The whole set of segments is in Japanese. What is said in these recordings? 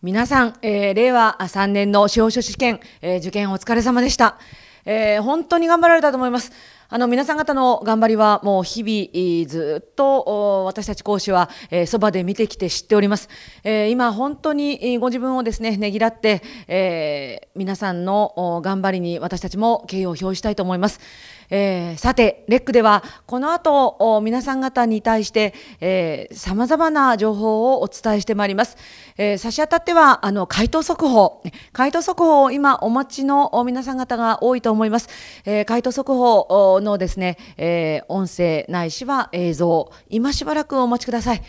皆さん、えー、令和3年の司法書士試験、えー、受験お疲れ様でした、えー、本当に頑張られたと思いますあの皆さん方の頑張りはもう日々ずっと私たち講師はそば、えー、で見てきて知っております、えー、今本当にご自分をですねねぎらって、えー、皆さんの頑張りに私たちも敬意を表したいと思います、えー、さてレックではこの後皆さん方に対してさまざまな情報をお伝えしてまいります、えー、差し当たってはあの回答速報回答速報を今お待ちの皆さん方が多いと思います、えー、回答速報このですね、えー、音声ないしは映像、今しばらくお待ちください。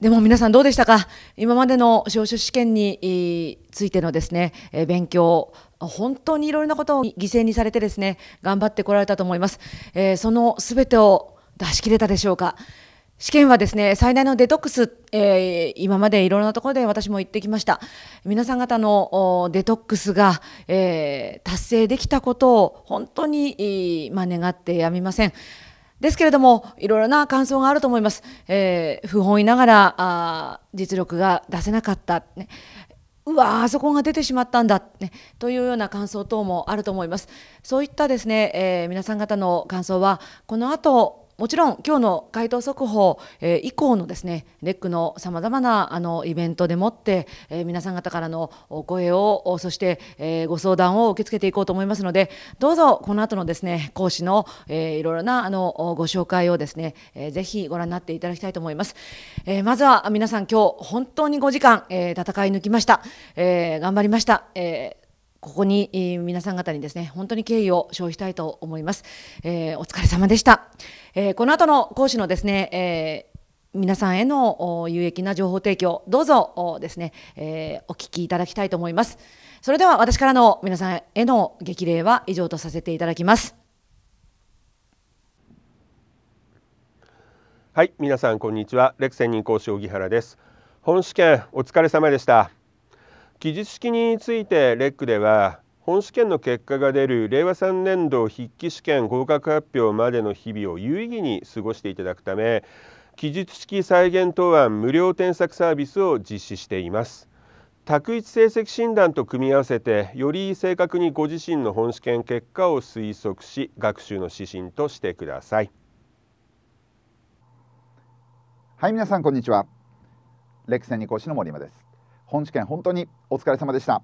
でも皆さんどうでしたか今までの司法書試験についてのですね、えー、勉強、本当にいろいろなことを犠牲にされてですね、頑張ってこられたと思います。えー、そのすべてを出し切れたでしょうか。試験はですね最大のデトックス、えー、今までいろんなところで私も行ってきました皆さん方のデトックスが、えー、達成できたことを本当に、まあ、願ってやみませんですけれどもいろいろな感想があると思います、えー、不本意ながらあ実力が出せなかった、ね、うわあそこが出てしまったんだ、ね、というような感想等もあると思いますそういったですね、えー、皆さん方の感想はこの後もちろん今日の回答速報、えー、以降のですねレックのさまざまなあのイベントでもって、えー、皆さん方からのお声をそして、えー、ご相談を受け付けていこうと思いますのでどうぞこの後のですね講師の、えー、いろいろなあのご紹介をですね、えー、ぜひご覧になっていただきたいと思います、えー、まずは皆さん今日本当に5時間、えー、戦い抜きました、えー、頑張りました、えーここに、えー、皆さん方にですね、本当に敬意を生したいと思います。えー、お疲れ様でした。えー、この後の講師のですね、え皆さんへの有益な情報提供、どうぞおですね、えお聞きいただきたいと思います。それでは私からの皆さんへの激励は以上とさせていただきます。はい、皆さんこんにちは。レクセン人講師荻原です。本試験お疲れ様でした。記述式についてレックでは本試験の結果が出る令和3年度筆記試験合格発表までの日々を有意義に過ごしていただくため記述式再現答案無料添削サービスを実施しています卓一成績診断と組み合わせてより正確にご自身の本試験結果を推測し学習の指針としてくださいはい皆さんこんにちはレックセニ講師の森山です本試験本当にお疲れ様でした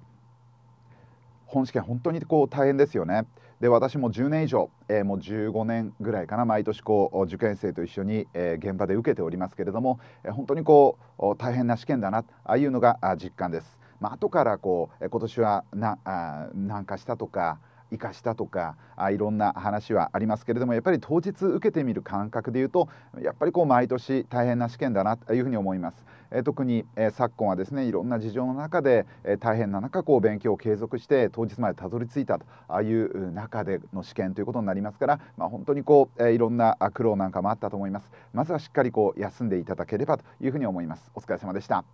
本試験本当にこう大変ですよねで私も10年以上、えー、もう15年ぐらいかな毎年こう受験生と一緒に、えー、現場で受けておりますけれども、えー、本当にこう大変な試験だなああいうのが実感です、まあ後からこう今年はなあ難化したとか生かしたとかあいろんな話はありますけれどもやっぱり当日受けてみる感覚でいうとやっぱりこう毎年大変な試験だなというふうに思います。え特に、え昨今はですねいろんな事情の中で、え大変な中こう勉強を継続して当日までたどり着いたという中での試験ということになりますから、まあ、本当にこう、えいろんな苦労なんかもあったと思いますまずはしっかりこう休んでいただければというふうに思いますお疲れ様でした。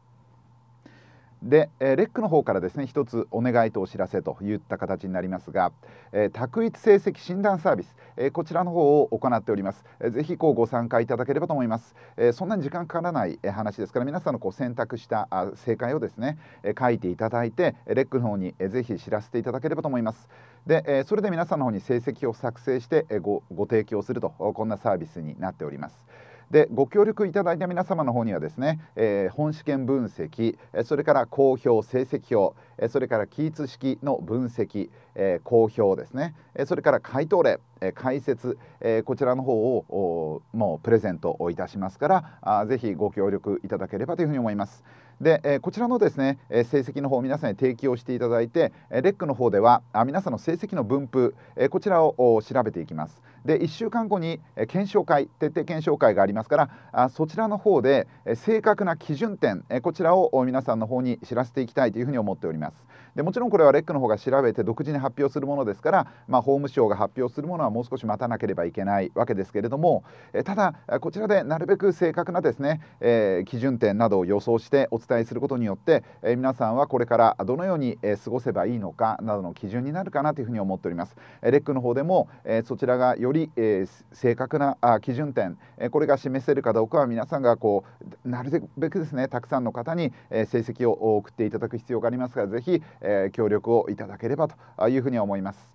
で、えー、レックの方からですね一つお願いとお知らせといった形になりますが、えー、択一成績診断サービス、えー、こちらの方を行っております、えー、ぜひこうご参加いただければと思います、えー、そんなに時間かからない話ですから皆さんのこう選択したあ正解をですね、えー、書いていただいてレックの方に、えー、ぜひ知らせていただければと思いますで、えー、それで皆さんの方に成績を作成して、えー、ごご提供するとこんなサービスになっておりますでご協力いただいた皆様の方にはですね、えー、本試験分析それから公表成績表それから記述式の分析、えー、公表ですねそれから回答例え解説、えこちらの方をもうプレゼントをいたしますからあぜひご協力いただければというふうに思います。で、えこちらのですね、え成績の方皆さんに提供していただいて、えレックの方ではあ皆さんの成績の分布、えこちらを調べていきます。で1週間後に検証会徹底検証会がありますからあそちらの方で正確な基準点こちらを皆さんの方に知らせていきたいというふうに思っております。でもちろんこれはレックの方が調べて独自に発表するものですから、まあ、法務省が発表するものはもう少し待たなければいけないわけですけれども、えただこちらでなるべく正確なですね、えー、基準点などを予想してお伝えすることによって、えー、皆さんはこれからどのように、え過ごせばいいのかなどの基準になるかなというふうに思っております。レックの方でも、えそちらがより、え正確なあ基準点、えこれが示せるかどうかは皆さんがこうなるべくですねたくさんの方に、え成績を送っていただく必要がありますからぜひえー、協力をいただければというふうに思います。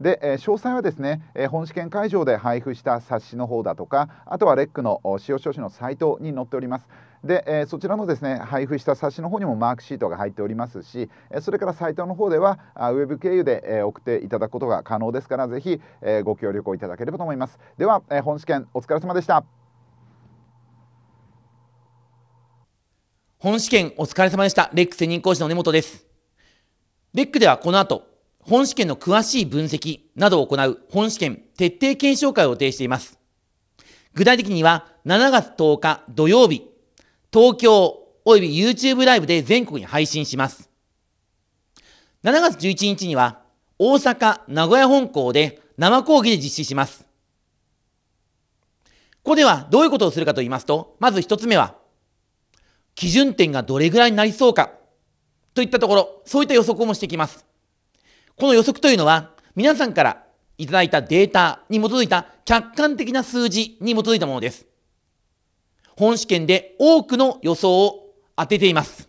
で、え詳細はですね、え本試験会場で配布した冊子の方だとかあとはレックの使用書士のサイトに載っております。で、えそちらのですね配布した冊子の方にもマークシートが入っておりますし、えそれからサイトの方ではあウェブ経由で、え送っていただくことが可能ですからぜひ、えご協力をいただければと思います。では、え本試験お疲れ様でした。本試験お疲れ様でした。レック専任講師の根本です。ベックではこの後、本試験の詳しい分析などを行う本試験徹底検証会を予定しています。具体的には7月10日土曜日、東京及び YouTube ライブで全国に配信します。7月11日には大阪、名古屋本校で生講義で実施します。ここではどういうことをするかと言いますと、まず一つ目は、基準点がどれぐらいになりそうかといったところ、そういった予測もしてきます。この予測というのは、皆さんからいただいたデータに基づいた客観的な数字に基づいたものです。本試験で多くの予想を当てています。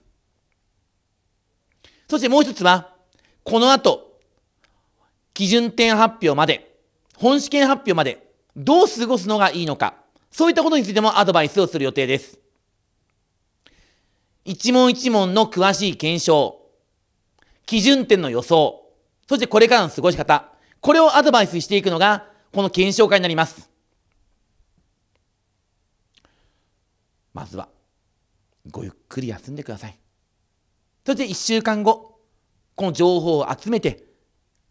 そしてもう一つは、この後、基準点発表まで、本試験発表まで、どう過ごすのがいいのか、そういったことについてもアドバイスをする予定です。一問一問の詳しい検証、基準点の予想、そしてこれからの過ごし方、これをアドバイスしていくのが、この検証会になります。まずは、ごゆっくり休んでください。そして1週間後、この情報を集めて、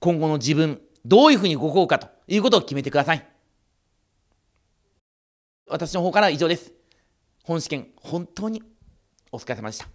今後の自分、どういうふうに動こうかということを決めてください。私の方からは以上です。本試験、本当にお疲れ様でした。